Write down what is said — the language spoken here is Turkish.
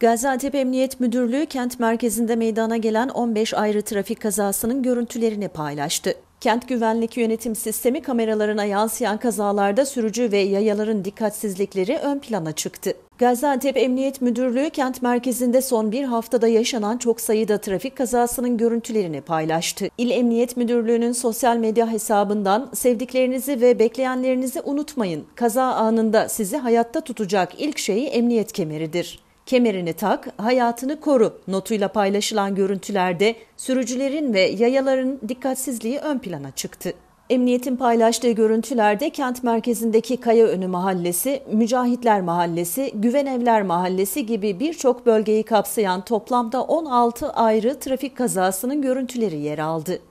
Gaziantep Emniyet Müdürlüğü kent merkezinde meydana gelen 15 ayrı trafik kazasının görüntülerini paylaştı. Kent güvenlik yönetim sistemi kameralarına yansıyan kazalarda sürücü ve yayaların dikkatsizlikleri ön plana çıktı. Gaziantep Emniyet Müdürlüğü kent merkezinde son bir haftada yaşanan çok sayıda trafik kazasının görüntülerini paylaştı. İl Emniyet Müdürlüğü'nün sosyal medya hesabından sevdiklerinizi ve bekleyenlerinizi unutmayın. Kaza anında sizi hayatta tutacak ilk şey emniyet kemeridir kemerini tak, hayatını koru notuyla paylaşılan görüntülerde sürücülerin ve yayaların dikkatsizliği ön plana çıktı. Emniyetin paylaştığı görüntülerde kent merkezindeki Kayaönü Mahallesi, Mücahitler Mahallesi, Güvenevler Mahallesi gibi birçok bölgeyi kapsayan toplamda 16 ayrı trafik kazasının görüntüleri yer aldı.